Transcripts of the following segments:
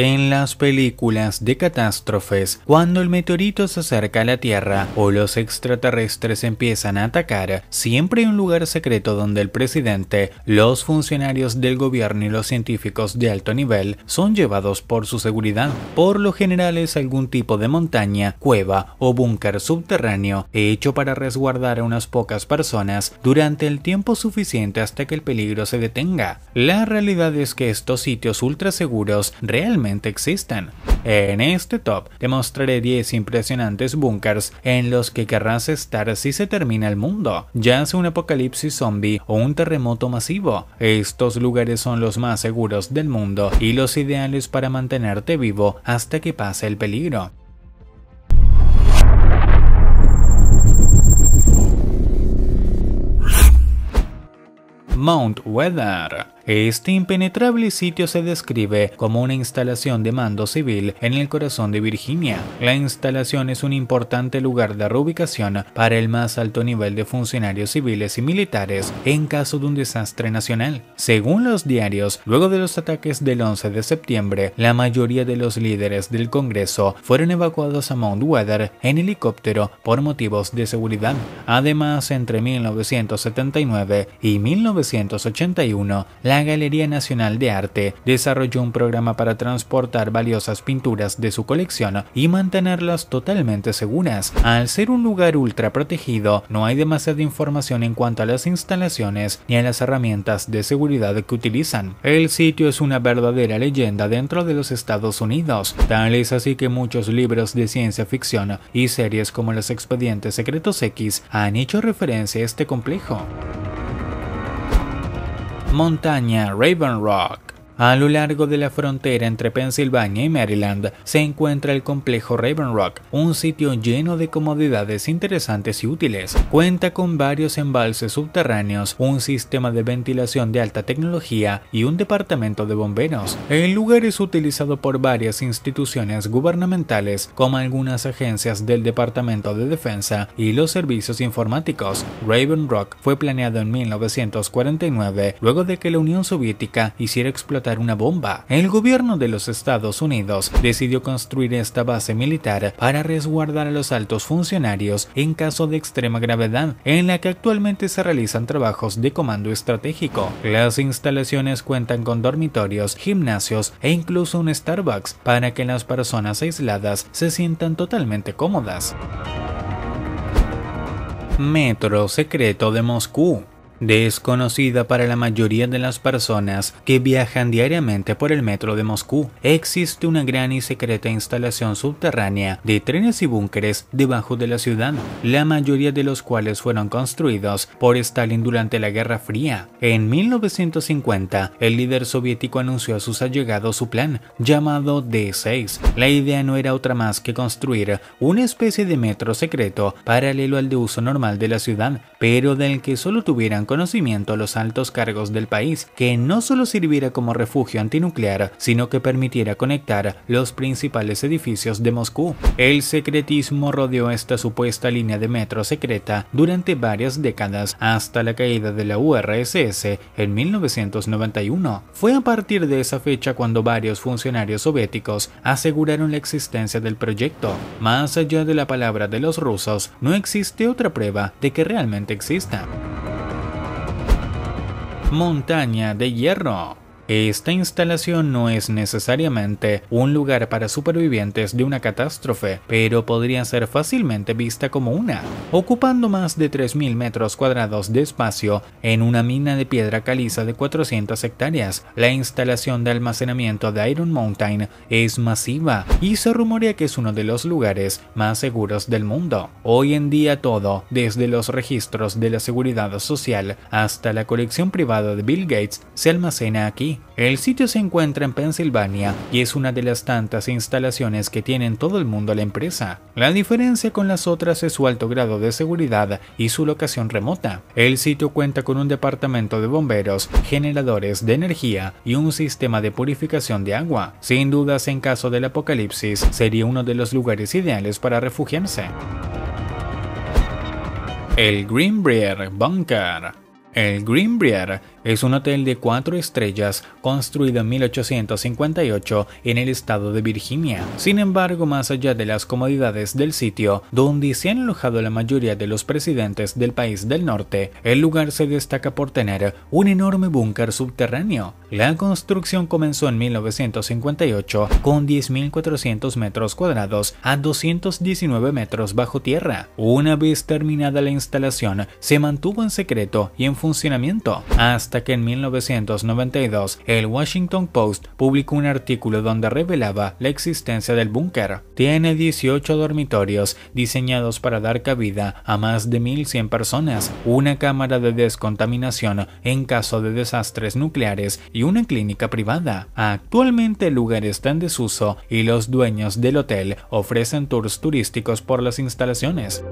en las películas de catástrofes, cuando el meteorito se acerca a la Tierra o los extraterrestres empiezan a atacar, siempre hay un lugar secreto donde el presidente, los funcionarios del gobierno y los científicos de alto nivel son llevados por su seguridad. Por lo general es algún tipo de montaña, cueva o búnker subterráneo hecho para resguardar a unas pocas personas durante el tiempo suficiente hasta que el peligro se detenga. La realidad es que estos sitios ultra seguros realmente existen. En este top te mostraré 10 impresionantes búnkers en los que querrás estar si se termina el mundo, ya sea un apocalipsis zombie o un terremoto masivo. Estos lugares son los más seguros del mundo y los ideales para mantenerte vivo hasta que pase el peligro. Mount Weather este impenetrable sitio se describe como una instalación de mando civil en el corazón de Virginia. La instalación es un importante lugar de reubicación para el más alto nivel de funcionarios civiles y militares en caso de un desastre nacional. Según los diarios, luego de los ataques del 11 de septiembre, la mayoría de los líderes del Congreso fueron evacuados a Mount Weather en helicóptero por motivos de seguridad. Además, entre 1979 y 1981, la la Galería Nacional de Arte desarrolló un programa para transportar valiosas pinturas de su colección y mantenerlas totalmente seguras. Al ser un lugar ultra protegido, no hay demasiada información en cuanto a las instalaciones ni a las herramientas de seguridad que utilizan. El sitio es una verdadera leyenda dentro de los Estados Unidos, tal es así que muchos libros de ciencia ficción y series como los expedientes secretos X han hecho referencia a este complejo. Montaña Raven Rock. A lo largo de la frontera entre Pensilvania y Maryland se encuentra el complejo Raven Rock, un sitio lleno de comodidades interesantes y útiles. Cuenta con varios embalses subterráneos, un sistema de ventilación de alta tecnología y un departamento de bomberos. El lugar es utilizado por varias instituciones gubernamentales como algunas agencias del Departamento de Defensa y los servicios informáticos. Raven Rock fue planeado en 1949 luego de que la Unión Soviética hiciera explotar una bomba. El gobierno de los Estados Unidos decidió construir esta base militar para resguardar a los altos funcionarios en caso de extrema gravedad, en la que actualmente se realizan trabajos de comando estratégico. Las instalaciones cuentan con dormitorios, gimnasios e incluso un Starbucks para que las personas aisladas se sientan totalmente cómodas. Metro Secreto de Moscú Desconocida para la mayoría de las personas que viajan diariamente por el metro de Moscú, existe una gran y secreta instalación subterránea de trenes y búnkeres debajo de la ciudad, la mayoría de los cuales fueron construidos por Stalin durante la Guerra Fría. En 1950, el líder soviético anunció a sus allegados su plan, llamado D6. La idea no era otra más que construir una especie de metro secreto paralelo al de uso normal de la ciudad, pero del que solo tuvieran conocimiento los altos cargos del país, que no solo sirviera como refugio antinuclear, sino que permitiera conectar los principales edificios de Moscú. El secretismo rodeó esta supuesta línea de metro secreta durante varias décadas hasta la caída de la URSS en 1991. Fue a partir de esa fecha cuando varios funcionarios soviéticos aseguraron la existencia del proyecto. Más allá de la palabra de los rusos, no existe otra prueba de que realmente exista montaña de hierro. Esta instalación no es necesariamente un lugar para supervivientes de una catástrofe, pero podría ser fácilmente vista como una, ocupando más de 3.000 metros cuadrados de espacio en una mina de piedra caliza de 400 hectáreas. La instalación de almacenamiento de Iron Mountain es masiva y se rumorea que es uno de los lugares más seguros del mundo. Hoy en día todo, desde los registros de la seguridad social hasta la colección privada de Bill Gates, se almacena aquí. El sitio se encuentra en Pensilvania y es una de las tantas instalaciones que tiene en todo el mundo la empresa. La diferencia con las otras es su alto grado de seguridad y su locación remota. El sitio cuenta con un departamento de bomberos, generadores de energía y un sistema de purificación de agua. Sin dudas, en caso del apocalipsis, sería uno de los lugares ideales para refugiarse. El Greenbrier Bunker el Greenbrier es un hotel de cuatro estrellas construido en 1858 en el estado de Virginia. Sin embargo, más allá de las comodidades del sitio, donde se han alojado la mayoría de los presidentes del país del norte, el lugar se destaca por tener un enorme búnker subterráneo. La construcción comenzó en 1958 con 10.400 metros cuadrados a 219 metros bajo tierra. Una vez terminada la instalación, se mantuvo en secreto y en funcionamiento hasta que en 1992 el Washington Post publicó un artículo donde revelaba la existencia del búnker. Tiene 18 dormitorios diseñados para dar cabida a más de 1.100 personas, una cámara de descontaminación en caso de desastres nucleares y una clínica privada. Actualmente el lugar está en desuso y los dueños del hotel ofrecen tours turísticos por las instalaciones.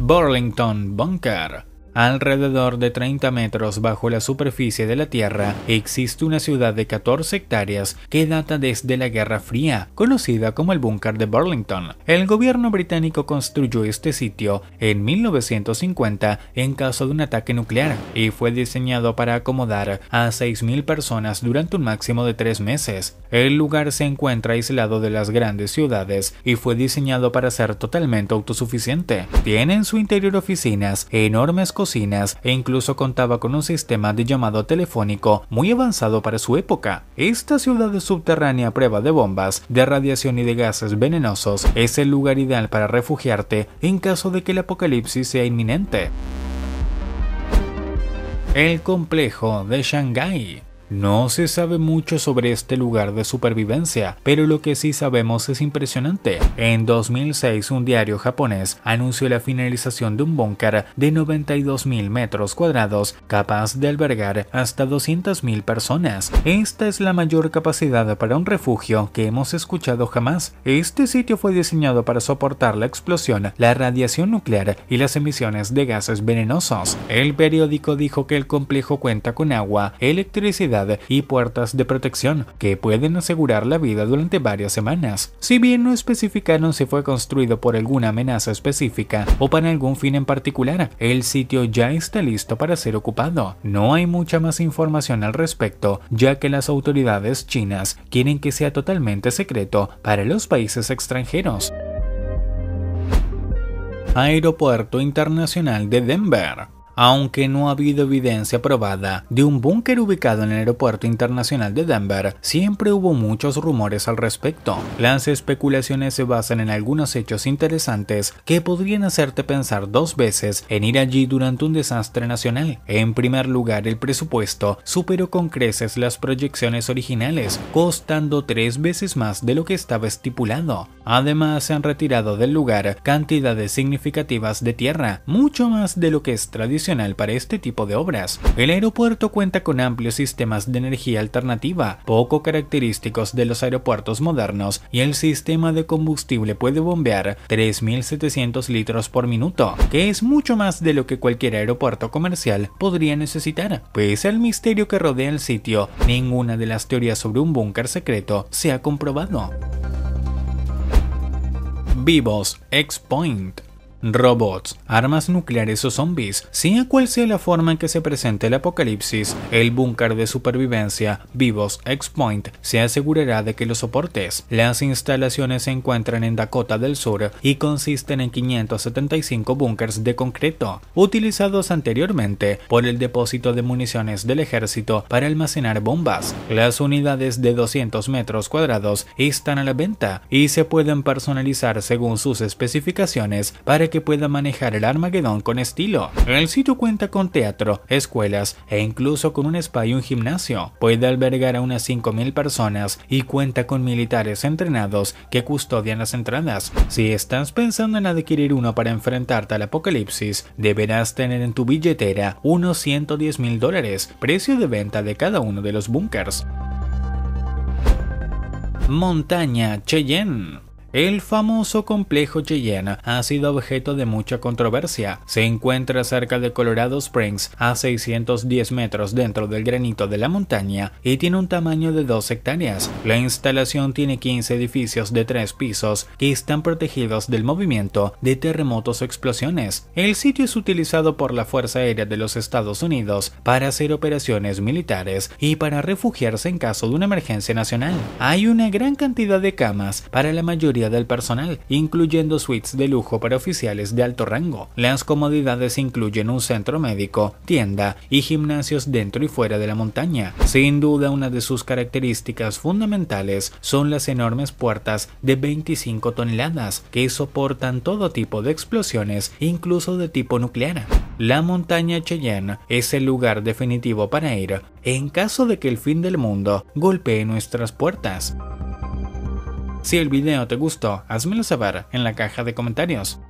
Burlington Bunker Alrededor de 30 metros bajo la superficie de la Tierra existe una ciudad de 14 hectáreas que data desde la Guerra Fría, conocida como el Búnker de Burlington. El gobierno británico construyó este sitio en 1950 en caso de un ataque nuclear y fue diseñado para acomodar a 6.000 personas durante un máximo de tres meses. El lugar se encuentra aislado de las grandes ciudades y fue diseñado para ser totalmente autosuficiente. Tiene en su interior oficinas, enormes cocinas e incluso contaba con un sistema de llamado telefónico muy avanzado para su época. Esta ciudad subterránea a prueba de bombas, de radiación y de gases venenosos es el lugar ideal para refugiarte en caso de que el apocalipsis sea inminente. El complejo de Shanghái no se sabe mucho sobre este lugar de supervivencia, pero lo que sí sabemos es impresionante. En 2006, un diario japonés anunció la finalización de un búnker de 92.000 metros cuadrados, capaz de albergar hasta 200.000 personas. Esta es la mayor capacidad para un refugio que hemos escuchado jamás. Este sitio fue diseñado para soportar la explosión, la radiación nuclear y las emisiones de gases venenosos. El periódico dijo que el complejo cuenta con agua, electricidad, y puertas de protección que pueden asegurar la vida durante varias semanas. Si bien no especificaron si fue construido por alguna amenaza específica o para algún fin en particular, el sitio ya está listo para ser ocupado. No hay mucha más información al respecto, ya que las autoridades chinas quieren que sea totalmente secreto para los países extranjeros. Aeropuerto Internacional de Denver aunque no ha habido evidencia probada de un búnker ubicado en el Aeropuerto Internacional de Denver, siempre hubo muchos rumores al respecto. Las especulaciones se basan en algunos hechos interesantes que podrían hacerte pensar dos veces en ir allí durante un desastre nacional. En primer lugar, el presupuesto superó con creces las proyecciones originales, costando tres veces más de lo que estaba estipulado. Además, se han retirado del lugar cantidades significativas de tierra, mucho más de lo que es tradicional para este tipo de obras. El aeropuerto cuenta con amplios sistemas de energía alternativa, poco característicos de los aeropuertos modernos, y el sistema de combustible puede bombear 3.700 litros por minuto, que es mucho más de lo que cualquier aeropuerto comercial podría necesitar. Pese al misterio que rodea el sitio, ninguna de las teorías sobre un búnker secreto se ha comprobado. Vivos X Point robots, armas nucleares o zombies, sea cual sea la forma en que se presente el apocalipsis, el búnker de supervivencia Vivos X Point se asegurará de que los soportes. Las instalaciones se encuentran en Dakota del Sur y consisten en 575 búnkers de concreto, utilizados anteriormente por el depósito de municiones del ejército para almacenar bombas. Las unidades de 200 metros cuadrados están a la venta y se pueden personalizar según sus especificaciones para que pueda manejar el Armagedón con estilo. El sitio cuenta con teatro, escuelas e incluso con un spa y un gimnasio. Puede albergar a unas 5.000 personas y cuenta con militares entrenados que custodian las entradas. Si estás pensando en adquirir uno para enfrentarte al apocalipsis, deberás tener en tu billetera unos 110.000 dólares, precio de venta de cada uno de los búnkers. Montaña Cheyenne el famoso complejo Cheyenne ha sido objeto de mucha controversia. Se encuentra cerca de Colorado Springs, a 610 metros dentro del granito de la montaña, y tiene un tamaño de 2 hectáreas. La instalación tiene 15 edificios de 3 pisos que están protegidos del movimiento de terremotos o explosiones. El sitio es utilizado por la Fuerza Aérea de los Estados Unidos para hacer operaciones militares y para refugiarse en caso de una emergencia nacional. Hay una gran cantidad de camas para la mayoría del personal, incluyendo suites de lujo para oficiales de alto rango. Las comodidades incluyen un centro médico, tienda y gimnasios dentro y fuera de la montaña. Sin duda, una de sus características fundamentales son las enormes puertas de 25 toneladas que soportan todo tipo de explosiones, incluso de tipo nuclear. La montaña Cheyenne es el lugar definitivo para ir en caso de que el fin del mundo golpee nuestras puertas. Si el video te gustó, házmelo saber en la caja de comentarios.